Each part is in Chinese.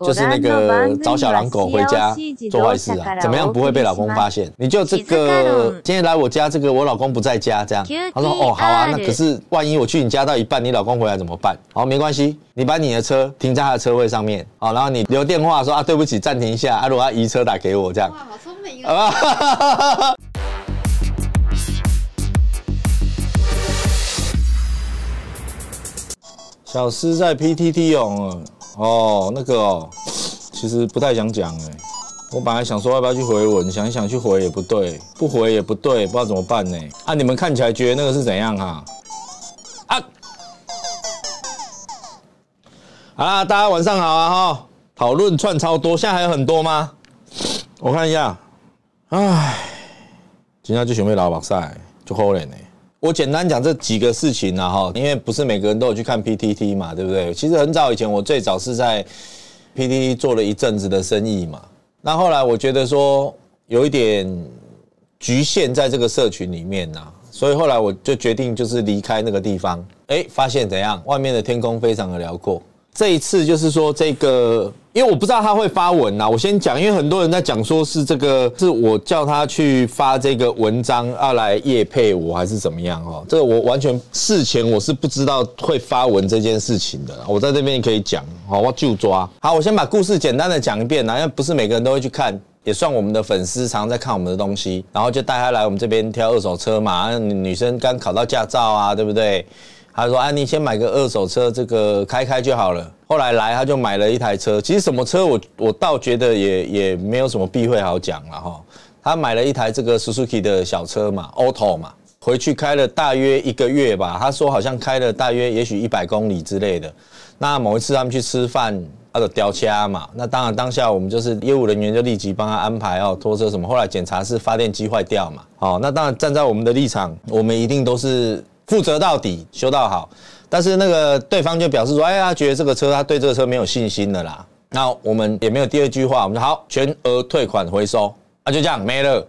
就是那个找小狼狗回家做坏事啊？怎么样不会被老公发现？你就这个今天来我家，这个我老公不在家这样。他说哦好啊，那可是万一我去你家到一半，你老公回来怎么办？好没关系，你把你的车停在他的车位上面好，然后你留电话说啊对不起暂停一下啊，如果要移车打给我这样。哇好聪明啊！小司在 PTT 哦。哦，那个哦，其实不太想讲哎，我本来想说要不要去回文，想一想去回也不对，不回也不对，不知道怎么办呢？啊，你们看起来觉得那个是怎样哈？啊，好啦，大家晚上好啊哈，讨论串超多，现在还有很多吗？我看一下，唉，今天就准备劳保赛，就好怜呢。我简单讲这几个事情呐哈，因为不是每个人都有去看 PTT 嘛，对不对？其实很早以前，我最早是在 PTT 做了一阵子的生意嘛。那后来我觉得说有一点局限在这个社群里面呐，所以后来我就决定就是离开那个地方。哎，发现怎样？外面的天空非常的辽阔。这一次就是说这个。因为我不知道他会发文呐，我先讲，因为很多人在讲说是这个是我叫他去发这个文章，啊来叶配我还是怎么样哦，这个我完全事前我是不知道会发文这件事情的，我在这边可以讲，好，我就抓，好，我先把故事简单的讲一遍啊，因为不是每个人都会去看，也算我们的粉丝，常在看我们的东西，然后就带他来我们这边挑二手车嘛，女生刚考到驾照啊，对不对？他说：“啊，你先买个二手车，这个开开就好了。”后来来他就买了一台车，其实什么车我我倒觉得也也没有什么避讳好讲了哈。他买了一台这个 Suzuki 的小车嘛，Auto 嘛，回去开了大约一个月吧。他说好像开了大约也许一百公里之类的。那某一次他们去吃饭，那个掉车嘛。那当然当下我们就是业务人员就立即帮他安排哦拖车什么。后来检查是发电机坏掉嘛。哦，那当然站在我们的立场，我们一定都是。负责到底修到好，但是那个对方就表示说，哎呀，觉得这个车他对这个车没有信心了啦。那我们也没有第二句话，我们说好全额退款回收啊，就这样没了，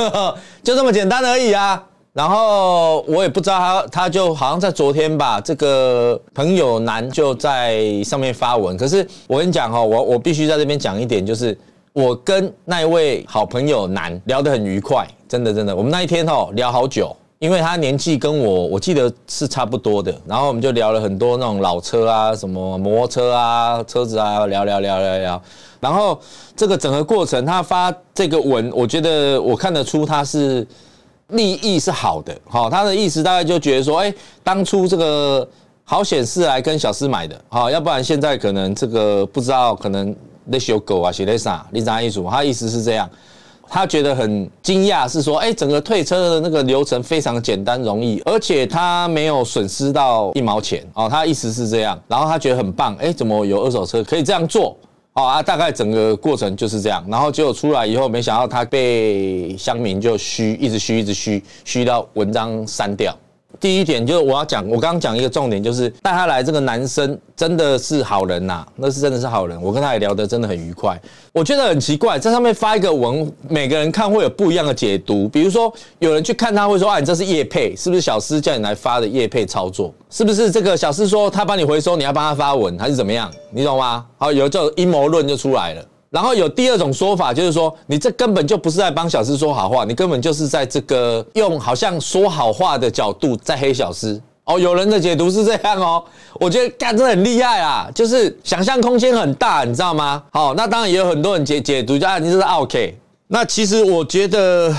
就这么简单而已啊。然后我也不知道他，他就好像在昨天吧，这个朋友男就在上面发文。可是我跟你讲哈，我我必须在这边讲一点，就是我跟那一位好朋友男聊得很愉快，真的真的，我们那一天哦聊好久。因为他年纪跟我，我记得是差不多的，然后我们就聊了很多那种老车啊，什么摩托车啊、车子啊，聊聊聊聊聊。然后这个整个过程，他发这个文，我觉得我看得出他是利益是好的，好，他的意思大概就觉得说，哎，当初这个好险是来跟小四买的，好，要不然现在可能这个不知道可能那些狗啊、写那啥、你啥意思？他意思是这样。他觉得很惊讶，是说，哎，整个退车的那个流程非常简单容易，而且他没有损失到一毛钱哦，他意思是这样，然后他觉得很棒，哎，怎么有二手车可以这样做哦啊，大概整个过程就是这样，然后结果出来以后，没想到他被乡民就虚，一直虚，一直虚，虚到文章删掉。第一点就是我要讲，我刚刚讲一个重点，就是带他来这个男生真的是好人呐，那是真的是好人，我跟他也聊得真的很愉快。我觉得很奇怪，在上面发一个文，每个人看会有不一样的解读。比如说有人去看他会说，啊，你这是叶配，是不是小师叫你来发的叶配操作，是不是这个小师说他帮你回收，你要帮他发文还是怎么样？你懂吗？好，有这种阴谋论就出来了。然后有第二种说法，就是说你这根本就不是在帮小狮说好话，你根本就是在这个用好像说好话的角度在黑小狮哦。有人的解读是这样哦，我觉得干这很厉害啊，就是想象空间很大，你知道吗？好，那当然也有很多人解解读，啊，你这是 OK。那其实我觉得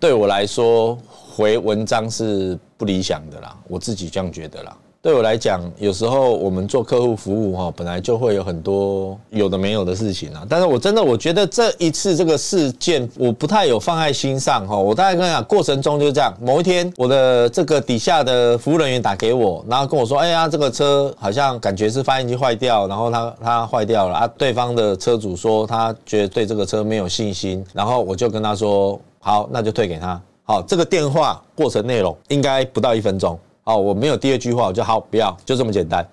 对我来说回文章是不理想的啦，我自己这样觉得啦。对我来讲，有时候我们做客户服务哈，本来就会有很多有的没有的事情啊。但是我真的，我觉得这一次这个事件，我不太有放在心上哈。我大概跟你讲，过程中就这样。某一天，我的这个底下的服务人员打给我，然后跟我说：“哎呀，这个车好像感觉是发动机坏掉，然后它它坏掉了啊。”对方的车主说他觉得对这个车没有信心，然后我就跟他说：“好，那就退给他。”好，这个电话过程内容应该不到一分钟。哦，我没有第二句话，我就好不要，就这么简单。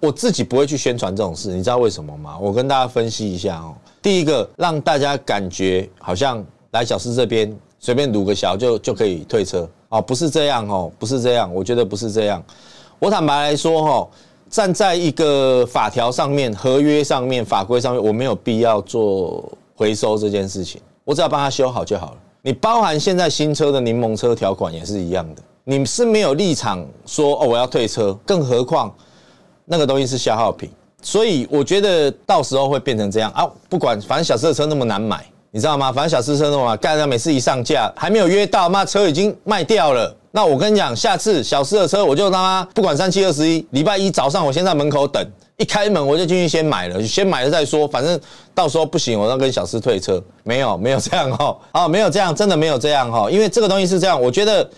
我自己不会去宣传这种事，你知道为什么吗？我跟大家分析一下哦。第一个，让大家感觉好像来小四这边随便撸个小就就可以退车哦，不是这样哦，不是这样，我觉得不是这样。我坦白来说哦，站在一个法条上面、合约上面、法规上面，我没有必要做回收这件事情，我只要帮他修好就好了。你包含现在新车的柠檬车条款也是一样的。你是没有立场说哦，我要退车，更何况那个东西是消耗品，所以我觉得到时候会变成这样啊。不管，反正小司的车那么难买，你知道吗？反正小司的车的话，干啥？每次一上架，还没有约到，妈车已经卖掉了。那我跟你讲，下次小司的车我就他妈不管三七二十一，礼拜一早上我先在门口等，一开门我就进去先买了，先买了再说，反正到时候不行，我再跟小司退车。没有，没有这样哦，哦，没有这样，真的没有这样哦。因为这个东西是这样，我觉得。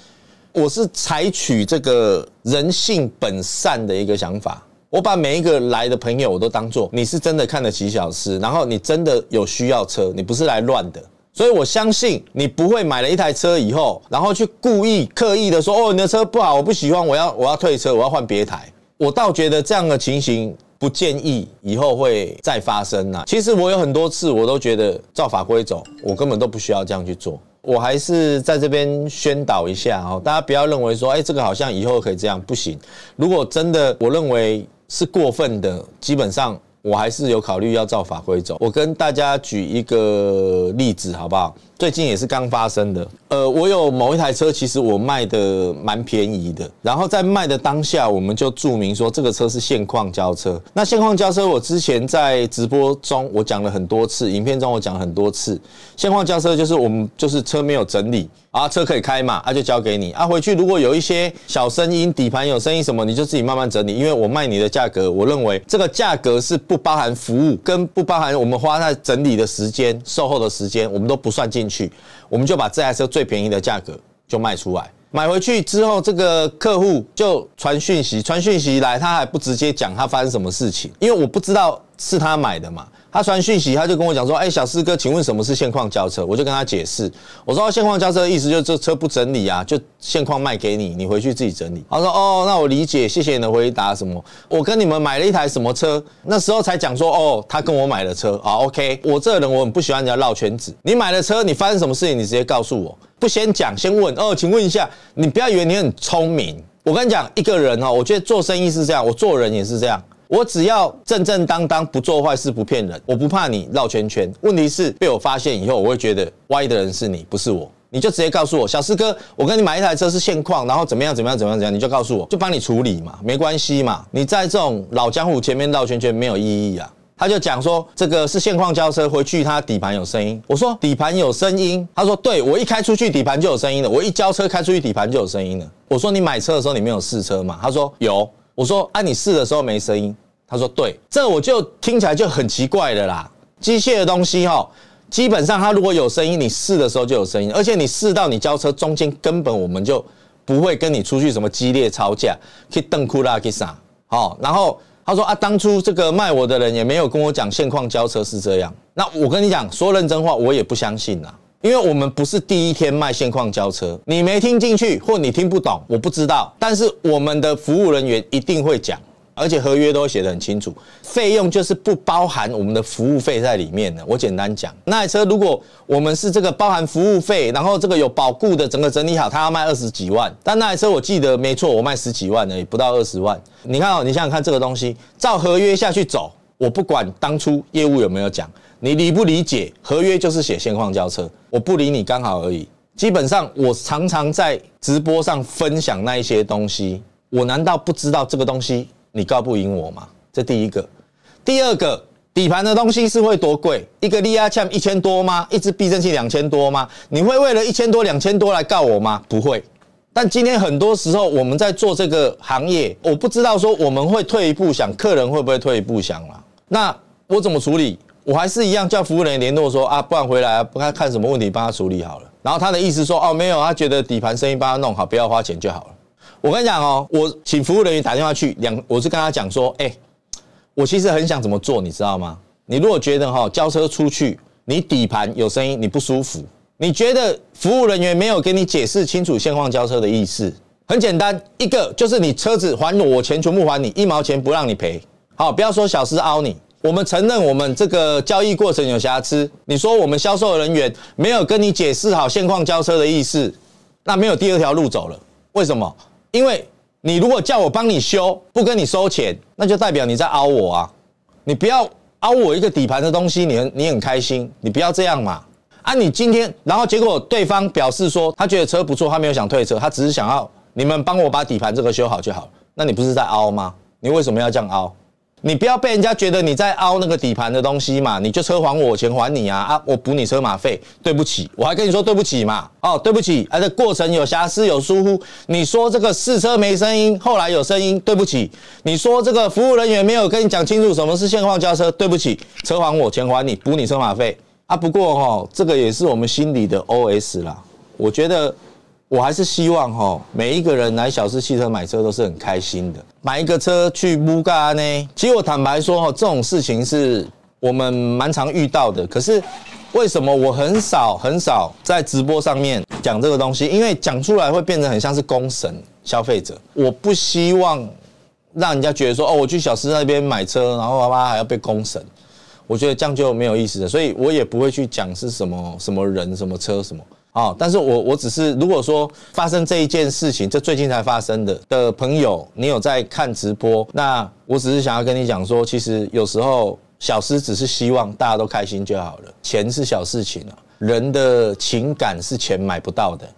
我是采取这个人性本善的一个想法，我把每一个来的朋友，我都当做你是真的看得起小吃，然后你真的有需要车，你不是来乱的，所以我相信你不会买了一台车以后，然后去故意刻意的说，哦，你的车不好，我不喜欢，我要我要退车，我要换别台。我倒觉得这样的情形不建议以后会再发生啊。其实我有很多次我都觉得照法规走，我根本都不需要这样去做。我还是在这边宣导一下哦，大家不要认为说，哎，这个好像以后可以这样，不行。如果真的我认为是过分的，基本上我还是有考虑要照法规走。我跟大家举一个例子，好不好？最近也是刚发生的，呃，我有某一台车，其实我卖的蛮便宜的。然后在卖的当下，我们就注明说这个车是现况交车。那现况交车，我之前在直播中我讲了很多次，影片中我讲很多次。现况交车就是我们就是车没有整理啊，车可以开嘛，啊就交给你啊。回去如果有一些小声音，底盘有声音什么，你就自己慢慢整理。因为我卖你的价格，我认为这个价格是不包含服务跟不包含我们花在整理的时间、售后的时间，我们都不算进。去，我们就把这台车最便宜的价格就卖出来。买回去之后，这个客户就传讯息，传讯息来，他还不直接讲他发生什么事情，因为我不知道是他买的嘛。他传讯息，他就跟我讲说：“哎，小四哥，请问什么是现况交车？”我就跟他解释，我说：“现况交车的意思就是这车不整理啊，就现况卖给你，你回去自己整理。”他说：“哦，那我理解，谢谢你的回答。什么？我跟你们买了一台什么车？那时候才讲说，哦，他跟我买了车啊。OK，我这个人我很不喜欢人家绕圈子。你买了车，你发生什么事情，你直接告诉我，不先讲先问。哦，请问一下，你不要以为你很聪明。我跟你讲，一个人哦，我觉得做生意是这样，我做人也是这样。”我只要正正当当，不做坏事，不骗人，我不怕你绕圈圈。问题是被我发现以后，我会觉得歪的人是你，不是我。你就直接告诉我，小四哥，我跟你买一台车是现况，然后怎么样，怎么样，怎么样，怎样，你就告诉我，就帮你处理嘛，没关系嘛。你在这种老江湖前面绕圈圈没有意义啊。他就讲说，这个是现况交车，回去它底盘有声音。我说底盘有声音，他说对，我一开出去底盘就有声音了，我一交车开出去底盘就有声音了。我说你买车的时候你没有试车嘛？他说有。我说，啊，你试的时候没声音，他说对，这我就听起来就很奇怪的啦，机械的东西哈，基本上它如果有声音，你试的时候就有声音，而且你试到你交车中间，根本我们就不会跟你出去什么激烈吵架，去瞪库拉去上，哦，然后他说啊，当初这个卖我的人也没有跟我讲现况交车是这样，那我跟你讲说认真话，我也不相信呐。因为我们不是第一天卖现况交车，你没听进去或你听不懂，我不知道。但是我们的服务人员一定会讲，而且合约都写得很清楚，费用就是不包含我们的服务费在里面的。我简单讲，那台车如果我们是这个包含服务费，然后这个有保固的，整个整理好，它要卖二十几万。但那台车我记得没错，我卖十几万也不到二十万。你看哦，你想想看这个东西，照合约下去走，我不管当初业务有没有讲。你理不理解？合约就是写现况交车，我不理你刚好而已。基本上，我常常在直播上分享那一些东西，我难道不知道这个东西？你告不赢我吗？这第一个，第二个，底盘的东西是会多贵？一个力压枪一千多吗？一只避震器两千多吗？你会为了一千多、两千多来告我吗？不会。但今天很多时候我们在做这个行业，我不知道说我们会退一步想，客人会不会退一步想了？那我怎么处理？我还是一样叫服务人员联络说啊，不然回来不看看什么问题帮他处理好了。然后他的意思说哦，没有，他觉得底盘声音帮他弄好，不要花钱就好了。我跟你讲哦，我请服务人员打电话去两，我是跟他讲说，哎，我其实很想怎么做，你知道吗？你如果觉得哈交车出去，你底盘有声音，你不舒服，你觉得服务人员没有给你解释清楚现况交车的意思，很简单，一个就是你车子还我钱，全部还你一毛钱不让你赔，好，不要说小事凹你。我们承认我们这个交易过程有瑕疵。你说我们销售人员没有跟你解释好现况交车的意思，那没有第二条路走了。为什么？因为你如果叫我帮你修，不跟你收钱，那就代表你在凹我啊！你不要凹我一个底盘的东西，你你很开心，你不要这样嘛！啊，你今天然后结果对方表示说他觉得车不错，他没有想退车，他只是想要你们帮我把底盘这个修好就好那你不是在凹吗？你为什么要这样凹？你不要被人家觉得你在凹那个底盘的东西嘛，你就车还我，我钱还你啊啊，我补你车马费。对不起，我还跟你说对不起嘛，哦，对不起，啊，这过程有瑕疵有疏忽。你说这个试车没声音，后来有声音，对不起。你说这个服务人员没有跟你讲清楚什么是现况交车，对不起，车还我，钱还你，补你车马费啊。不过哈，这个也是我们心里的 OS 啦，我觉得。我还是希望哈，每一个人来小狮汽车买车都是很开心的，买一个车去乌干达呢。其实我坦白说哈，这种事情是我们蛮常遇到的。可是为什么我很少很少在直播上面讲这个东西？因为讲出来会变成很像是公神消费者，我不希望让人家觉得说哦，我去小狮那边买车，然后哇妈还要被公神。我觉得这样就没有意思了，所以我也不会去讲是什么什么人、什么车、什么。哦，但是我我只是，如果说发生这一件事情，这最近才发生的的朋友，你有在看直播？那我只是想要跟你讲说，其实有时候小事只是希望大家都开心就好了，钱是小事情啊，人的情感是钱买不到的，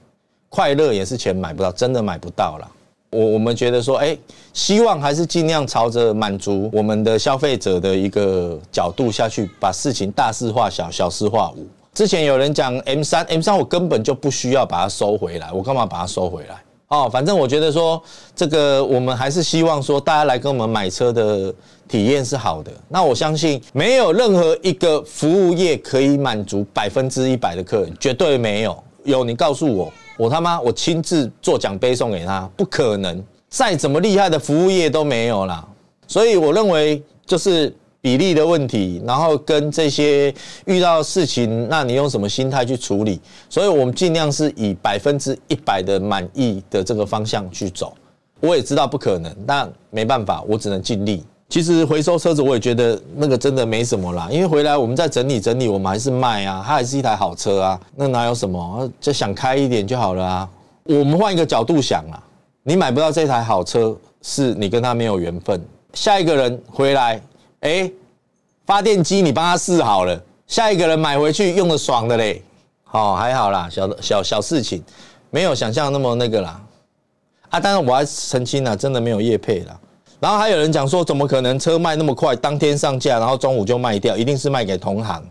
快乐也是钱买不到，真的买不到了。我我们觉得说，哎，希望还是尽量朝着满足我们的消费者的一个角度下去，把事情大事化小，小事化无。之前有人讲 M 三 M 三，我根本就不需要把它收回来，我干嘛把它收回来？哦，反正我觉得说这个，我们还是希望说大家来跟我们买车的体验是好的。那我相信没有任何一个服务业可以满足百分之一百的客人，绝对没有。有你告诉我，我他妈我亲自做奖杯送给他，不可能。再怎么厉害的服务业都没有啦。所以我认为就是。比例的问题，然后跟这些遇到事情，那你用什么心态去处理？所以，我们尽量是以百分之一百的满意的这个方向去走。我也知道不可能，但没办法，我只能尽力。其实回收车子，我也觉得那个真的没什么啦，因为回来我们再整理整理，我们还是卖啊，它还是一台好车啊，那哪有什么？就想开一点就好了啊。我们换一个角度想啊，你买不到这台好车，是你跟他没有缘分。下一个人回来。哎，发电机你帮他试好了，下一个人买回去用的爽的嘞。好，还好啦，小的小小事情，没有想象那么那个啦。啊，当然我还澄清了，真的没有业配啦。然后还有人讲说，怎么可能车卖那么快，当天上架，然后中午就卖掉，一定是卖给同行。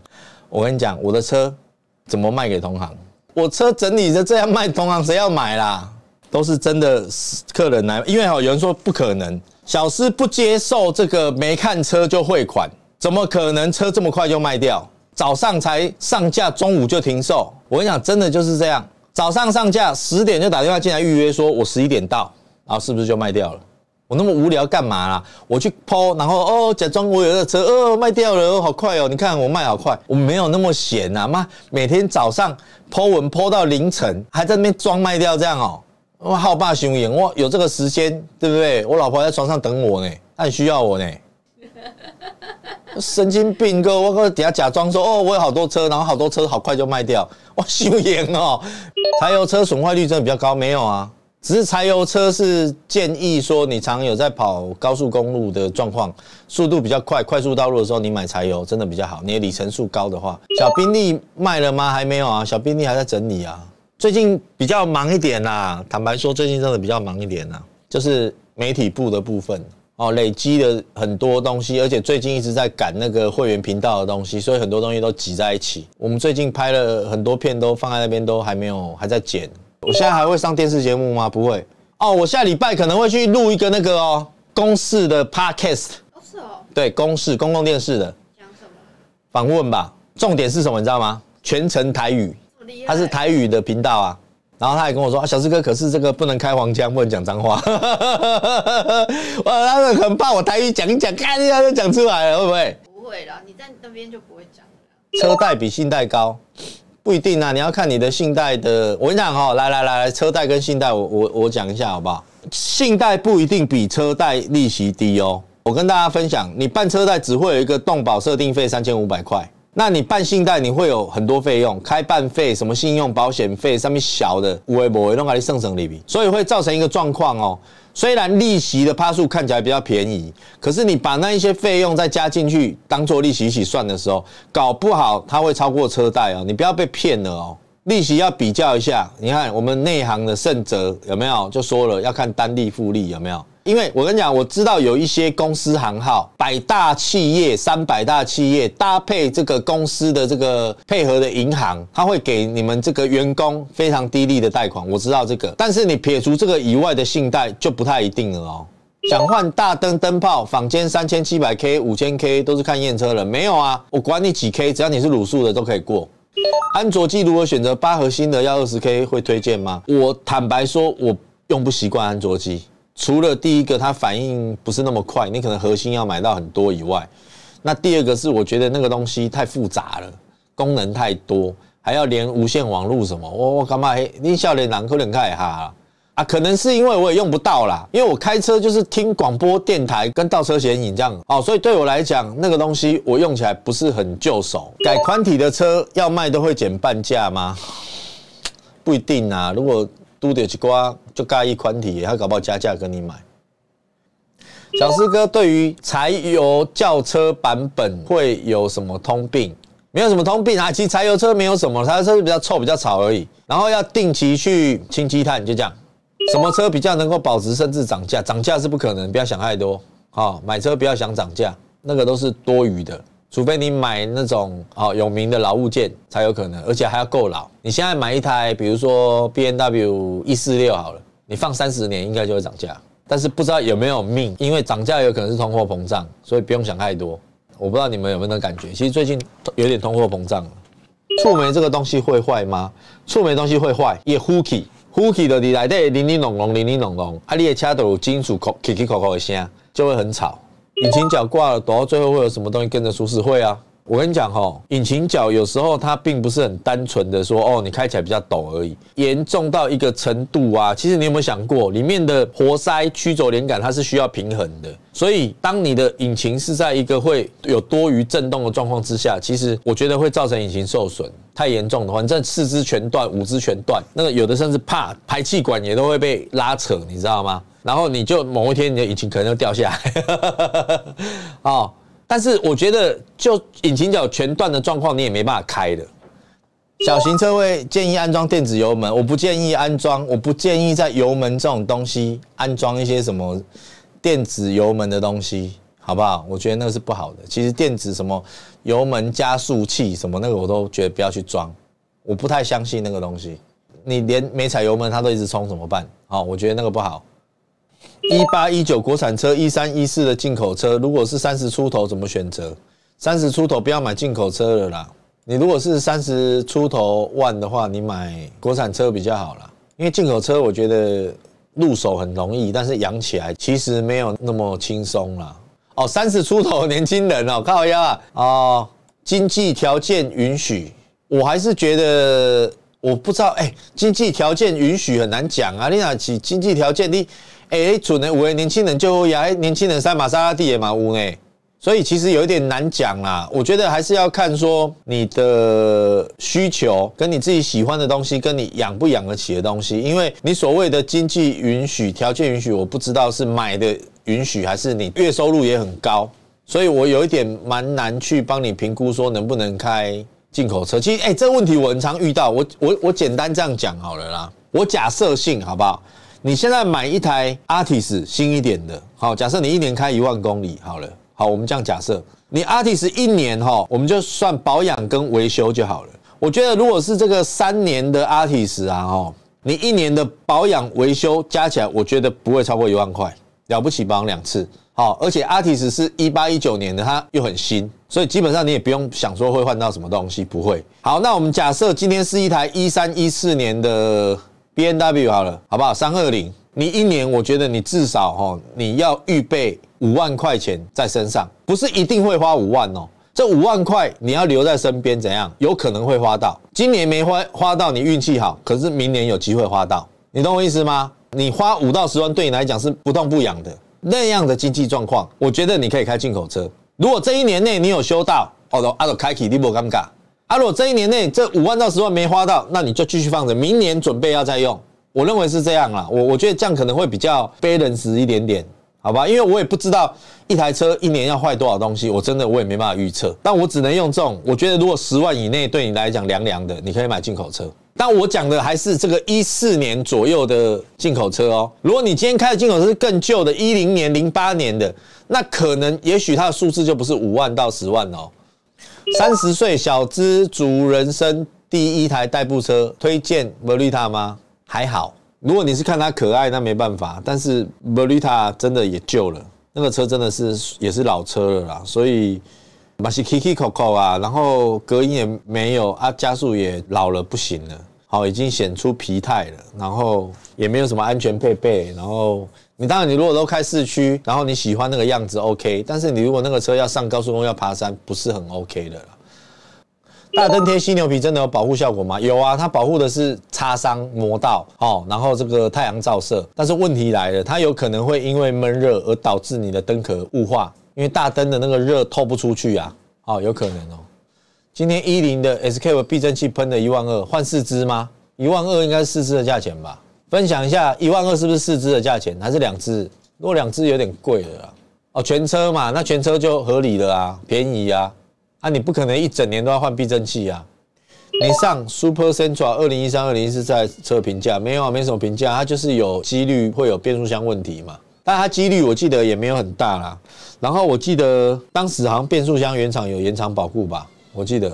我跟你讲，我的车怎么卖给同行？我车整理的这样卖，同行谁要买啦？都是真的客人来，因为哈有人说不可能，小司不接受这个没看车就汇款，怎么可能车这么快就卖掉？早上才上架，中午就停售。我跟你讲，真的就是这样，早上上架十点就打电话进来预约，说我十一点到，然后是不是就卖掉了？我那么无聊干嘛啦？我去抛，然后哦假装我有车，哦卖掉了，哦好快哦，你看我卖好快，我没有那么闲呐妈，每天早上抛文抛到凌晨，还在那边装卖掉这样哦。我好霸雄言，我有这个时间，对不对？我老婆在床上等我呢，她很需要我呢。神经病哥，我搁底下假装说哦，我有好多车，然后好多车好快就卖掉。我雄言哦，柴油车损坏率真的比较高，没有啊，只是柴油车是建议说你常有在跑高速公路的状况，速度比较快，快速道路的时候你买柴油真的比较好。你的里程数高的话，小宾利卖了吗？还没有啊，小宾利还在整理啊。最近比较忙一点啦，坦白说，最近真的比较忙一点啦，就是媒体部的部分哦，累积的很多东西，而且最近一直在赶那个会员频道的东西，所以很多东西都挤在一起。我们最近拍了很多片，都放在那边，都还没有，还在剪。我现在还会上电视节目吗？不会哦，我下礼拜可能会去录一个那个哦，公式的 podcast。公视哦。对，公式公共电视的。讲什么？访问吧，重点是什么，你知道吗？全程台语。他是台语的频道啊，然后他也跟我说：“小四哥，可是这个不能开黄腔，不能讲脏话。”哇，他很怕我台语讲一讲，看一下就讲出来了，会不会？不会啦，你在那边就不会讲车贷比信贷高，不一定啊，你要看你的信贷的。我跟你讲哦，来来来来，车贷跟信贷，我我我讲一下好不好？信贷不一定比车贷利息低哦。我跟大家分享，你办车贷只会有一个动保设定费三千五百块。那你办信贷你会有很多费用，开办费、什么信用保险费，上面小的微薄微弄还剩省利力所以会造成一个状况哦。虽然利息的趴数看起来比较便宜，可是你把那一些费用再加进去当做利息一起算的时候，搞不好它会超过车贷哦。你不要被骗了哦，利息要比较一下。你看我们内行的盛者有没有就说了，要看单利复利有没有。因为我跟你讲，我知道有一些公司行号，百大企业、三百大企业搭配这个公司的这个配合的银行，他会给你们这个员工非常低利的贷款。我知道这个，但是你撇除这个以外的信贷就不太一定了哦。想换大灯灯泡，坊间三千七百 K、五千 K 都是看验车了，没有啊？我管你几 K，只要你是卤素的都可以过。安卓机如果选择八核心的，要二十 K 会推荐吗？我坦白说，我用不习惯安卓机。除了第一个，它反应不是那么快，你可能核心要买到很多以外，那第二个是我觉得那个东西太复杂了，功能太多，还要连无线网络什么，我我干嘛？你笑脸男可能看也哈啊，可能是因为我也用不到啦，因为我开车就是听广播电台跟倒车显影这样哦，所以对我来讲那个东西我用起来不是很就手。改宽体的车要卖都会减半价吗？不一定啊，如果。都得一瓜就盖一宽体，他搞不好加价跟你买。小四哥，对于柴油轿车版本会有什么通病？没有什么通病啊，其实柴油车没有什么，柴油车比较臭、比较吵而已。然后要定期去清积碳，就样。什么车比较能够保值，甚至涨价？涨价是不可能，不要想太多。好，买车不要想涨价，那个都是多余的。除非你买那种好有名的老物件才有可能，而且还要够老。你现在买一台，比如说 B N W 一四六好了，你放三十年应该就会涨价，但是不知道有没有命，因为涨价有可能是通货膨胀，所以不用想太多。我不知道你们有没有那感觉，其实最近有点通货膨胀了。触媒这个东西会坏吗？触媒东西会坏，也 hooky，hooky 的你来得零零拢拢零零拢啊，你的车都有金属扣开开扣扣的声，就会很吵。引擎脚挂了，躲到最后会有什么东西跟着出屎会啊？我跟你讲吼，引擎角有时候它并不是很单纯的说哦，你开起来比较抖而已。严重到一个程度啊，其实你有没有想过，里面的活塞、曲轴、连杆，它是需要平衡的。所以，当你的引擎是在一个会有多余震动的状况之下，其实我觉得会造成引擎受损。太严重的话，你这四肢全断、五肢全断，那个有的甚至怕排气管也都会被拉扯，你知道吗？然后你就某一天你的引擎可能就掉下来。啊。但是我觉得，就引擎脚全断的状况，你也没办法开的。小型车位建议安装电子油门，我不建议安装，我不建议在油门这种东西安装一些什么电子油门的东西，好不好？我觉得那个是不好的。其实电子什么油门加速器什么那个，我都觉得不要去装，我不太相信那个东西。你连没踩油门，它都一直冲，怎么办？好，我觉得那个不好。一八一九国产车，一三一四的进口车，如果是三十出头，怎么选择？三十出头不要买进口车了啦。你如果是三十出头万的话，你买国产车比较好啦。因为进口车我觉得入手很容易，但是养起来其实没有那么轻松啦。哦，三十出头年轻人哦，靠呀啊，经济条件允许，我还是觉得我不知道哎，经济条件允许很难讲啊。你想起经济条件你。哎，准的，喂，年轻人就呀，哎，年轻人开玛莎拉蒂也蛮乌内，所以其实有一点难讲啦。我觉得还是要看说你的需求，跟你自己喜欢的东西，跟你养不养得起的东西，因为你所谓的经济允许、条件允许，我不知道是买的允许，还是你月收入也很高，所以我有一点蛮难去帮你评估说能不能开进口车。其实，哎，这个问题我很常遇到，我我我简单这样讲好了啦，我假设性好不好？你现在买一台 Artis 新一点的，好，假设你一年开一万公里，好了，好，我们这样假设，你 Artis 一年哈，我们就算保养跟维修就好了。我觉得如果是这个三年的 Artis 啊，你一年的保养维修加起来，我觉得不会超过一万块，了不起保养两次，好，而且 Artis 是一八一九年的，它又很新，所以基本上你也不用想说会换到什么东西，不会。好，那我们假设今天是一台一三一四年的。B N W 好了，好不好？三二零，你一年，我觉得你至少哦，你要预备五万块钱在身上，不是一定会花五万哦。这五万块你要留在身边，怎样？有可能会花到。今年没花，花到你运气好，可是明年有机会花到。你懂我意思吗？你花五到十万，对你来讲是不痛不痒的那样的经济状况，我觉得你可以开进口车。如果这一年内你有修到，哦，阿都开启，你无尴尬。啊，如果这一年内这五万到十万没花到，那你就继续放着，明年准备要再用。我认为是这样啦，我我觉得这样可能会比较非人实一点点，好吧？因为我也不知道一台车一年要坏多少东西，我真的我也没办法预测，但我只能用这种。我觉得如果十万以内对你来讲凉凉的，你可以买进口车。但我讲的还是这个一四年左右的进口车哦。如果你今天开的进口是更旧的，一零年、零八年的，那可能也许它的数字就不是五万到十万哦。三十岁小资主人生第一台代步车，推荐 Verita 吗？还好，如果你是看它可爱，那没办法。但是 Verita 真的也旧了，那个车真的是也是老车了啦，所以马西 Kiki Coco 啊，然后隔音也没有啊，加速也老了不行了。好，已经显出疲态了，然后也没有什么安全配备。然后你当然，你如果都开四区，然后你喜欢那个样子，OK。但是你如果那个车要上高速公路、要爬山，不是很 OK 的。大灯贴犀牛皮真的有保护效果吗？有啊，它保护的是擦伤、磨到哦。然后这个太阳照射，但是问题来了，它有可能会因为闷热而导致你的灯壳雾化，因为大灯的那个热透不出去啊，哦，有可能哦。今天一零的 SKW 避震器喷了一万二，换四支吗？一万二应该是四支的价钱吧？分享一下，一万二是不是四支的价钱？还是两支？如果两支有点贵了啊！哦，全车嘛，那全车就合理了啊，便宜啊！啊，你不可能一整年都要换避震器啊！你上 Super c e n t r a l 二零一三二零是在车评价没有啊？没什么评价，它就是有几率会有变速箱问题嘛，但它几率我记得也没有很大啦。然后我记得当时好像变速箱原厂有延长保护吧？我记得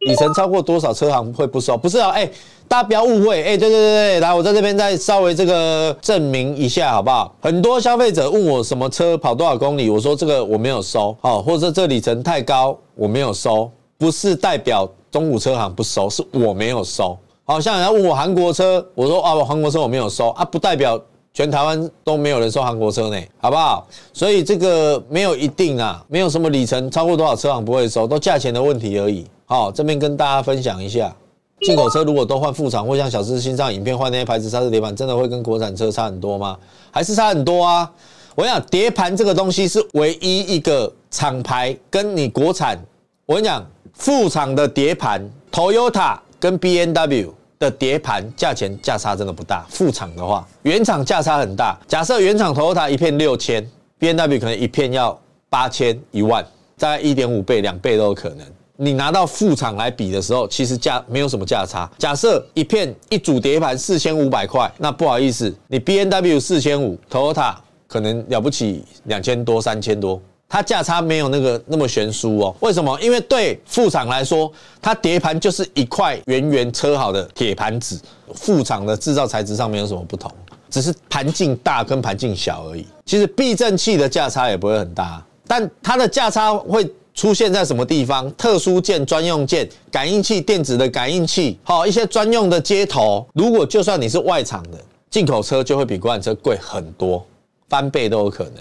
里程超过多少车行会不收？不是啊，哎，大家不要误会，哎，对对对对，来，我在这边再稍微这个证明一下好不好？很多消费者问我什么车跑多少公里，我说这个我没有收，好，或者这里程太高我没有收，不是代表中武车行不收，是我没有收。好像人家问我韩国车，我说啊，韩国车我没有收啊，不代表。全台湾都没有人收韩国车呢，好不好？所以这个没有一定啊，没有什么里程超过多少车行不会收，都价钱的问题而已。好，这边跟大家分享一下，进口车如果都换副厂，或像小狮子新上影片换那些牌子刹车碟盘，真的会跟国产车差很多吗？还是差很多啊？我跟你碟盘这个东西是唯一一个厂牌跟你国产，我跟你讲，副厂的碟盘，Toyota 跟 B N W。的碟盘价钱价差真的不大，副厂的话，原厂价差很大。假设原厂 t o y o t a 一片六千，B&W 可能一片要八千一万，大概一点五倍两倍都有可能。你拿到副厂来比的时候，其实价没有什么价差。假设一片一组碟盘四千五百块，那不好意思，你 B&W N 四千五 t o y o t a 可能了不起两千多三千多。它价差没有那个那么悬殊哦，为什么？因为对副厂来说，它碟盘就是一块圆圆车好的铁盘子，副厂的制造材质上面有什么不同？只是盘径大跟盘径小而已。其实避震器的价差也不会很大，但它的价差会出现在什么地方？特殊件、专用件、感应器、电子的感应器，好一些专用的接头。如果就算你是外厂的进口车，就会比国产车贵很多，翻倍都有可能。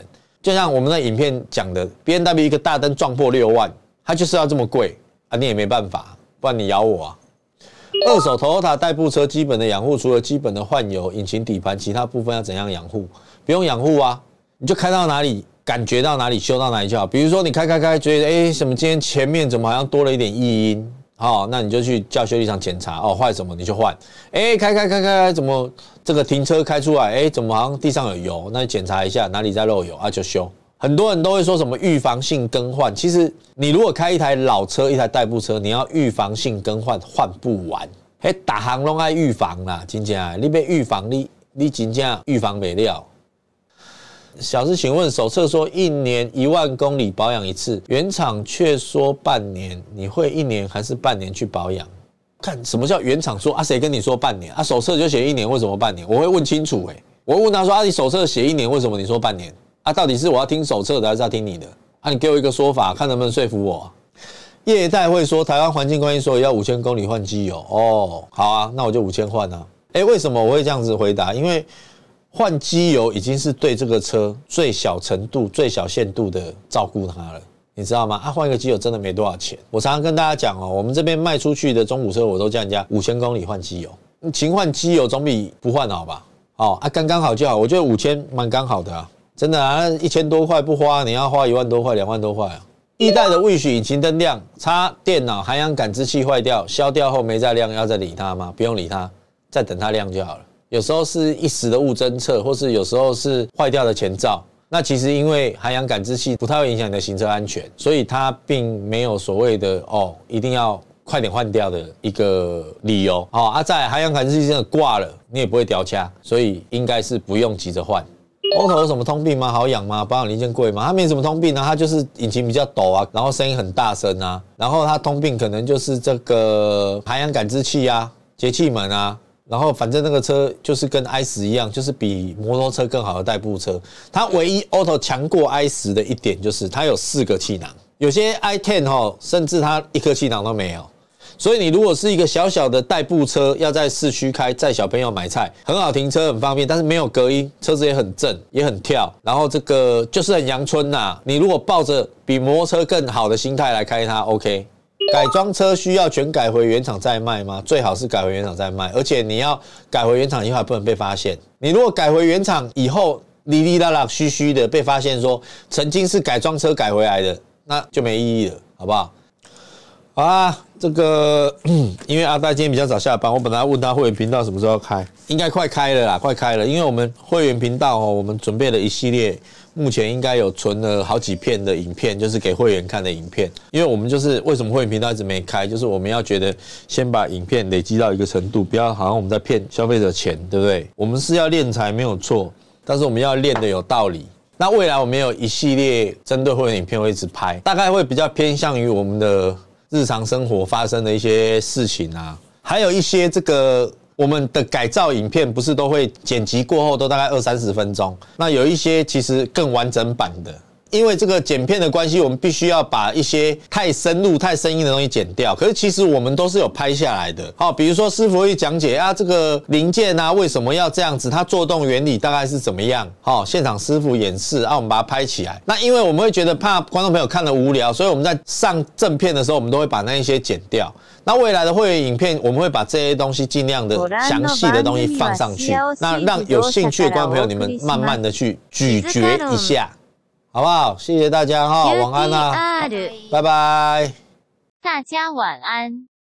就像我们的影片讲的，B W 一个大灯撞破六万，它就是要这么贵啊，你也没办法，不然你咬我啊。二手 Toyota 代步车基本的养护，除了基本的换油、引擎、底盘，其他部分要怎样养护？不用养护啊，你就开到哪里感觉到哪里修到哪里就好。比如说你开开开，觉得哎什么，今天前面怎么好像多了一点异音。好，那你就去叫修理厂检查哦，坏什么你就换。哎，开开开开开，怎么这个停车开出来？哎，怎么好像地上有油？那检查一下哪里在漏油啊，就修。很多人都会说什么预防性更换，其实你如果开一台老车、一台代步车，你要预防性更换换不完。哎，打行拢爱预防啦，真正你别预防，你你真正预防不了。小志，请问手册说一年一万公里保养一次，原厂却说半年，你会一年还是半年去保养？看什么叫原厂说啊？谁跟你说半年啊？手册就写一年，为什么半年？我会问清楚诶，我问他说啊，你手册写一年，为什么你说半年？啊，到底是我要听手册的，还是要听你的？啊，你给我一个说法，看能不能说服我。业代会说台湾环境关系说要五千公里换机油哦，好啊，那我就五千换啊。诶，为什么我会这样子回答？因为。换机油已经是对这个车最小程度、最小限度的照顾它了，你知道吗？啊，换一个机油真的没多少钱。我常常跟大家讲哦，我们这边卖出去的中古车，我都叫人家五千公里换机油。勤换机油总比不换好吧？哦啊，刚刚好就好。我觉得五千蛮刚好的啊，真的啊，一千多块不花，你要花一万多块、两万多块。一代的 s h 引擎灯亮，插电脑含氧感知器坏掉，消掉后没再亮，要再理它吗？不用理它，再等它亮就好了。有时候是一时的误侦测，或是有时候是坏掉的前兆。那其实因为海洋感知器不太会影响你的行车安全，所以它并没有所谓的哦一定要快点换掉的一个理由。好，啊，在海洋感知器真的挂了，你也不会掉卡，所以应该是不用急着换。欧 o 有什么通病吗？好养吗？保养零件贵吗？它没什么通病啊，它就是引擎比较抖啊，然后声音很大声啊，然后它通病可能就是这个海洋感知器啊、节气门啊。然后反正那个车就是跟 i 十一样，就是比摩托车更好的代步车。它唯一 auto 强过 i 十的一点就是它有四个气囊，有些 i ten 哈甚至它一颗气囊都没有。所以你如果是一个小小的代步车，要在市区开，载小朋友买菜，很好停车，很方便，但是没有隔音，车子也很震，也很跳。然后这个就是很阳春呐。你如果抱着比摩托车更好的心态来开它，OK。改装车需要全改回原厂再卖吗？最好是改回原厂再卖，而且你要改回原厂以后不能被发现。你如果改回原厂以后，哩哩啦啦嘘嘘的被发现，说曾经是改装车改回来的，那就没意义了，好不好？好啊，这个因为阿大今天比较早下班，我本来问他会员频道什么时候开，应该快开了啦，快开了，因为我们会员频道哦，我们准备了一系列。目前应该有存了好几片的影片，就是给会员看的影片。因为我们就是为什么会员频道一直没开，就是我们要觉得先把影片累积到一个程度，不要好像我们在骗消费者钱，对不对？我们是要练财没有错，但是我们要练的有道理。那未来我们有一系列针对会员影片会一直拍，大概会比较偏向于我们的日常生活发生的一些事情啊，还有一些这个。我们的改造影片不是都会剪辑过后都大概二三十分钟，那有一些其实更完整版的。因为这个剪片的关系，我们必须要把一些太深入、太生硬的东西剪掉。可是其实我们都是有拍下来的，好，比如说师傅会讲解啊，这个零件啊为什么要这样子，它做动原理大概是怎么样，好，现场师傅演示啊，我们把它拍起来。那因为我们会觉得怕观众朋友看的无聊，所以我们在上正片的时候，我们都会把那一些剪掉。那未来的会影片，我们会把这些东西尽量的详细的东西放上去，那让有兴趣的观众朋友你们慢慢的去咀嚼一下。好不好？谢谢大家哈，晚安啦。拜拜，大家晚安。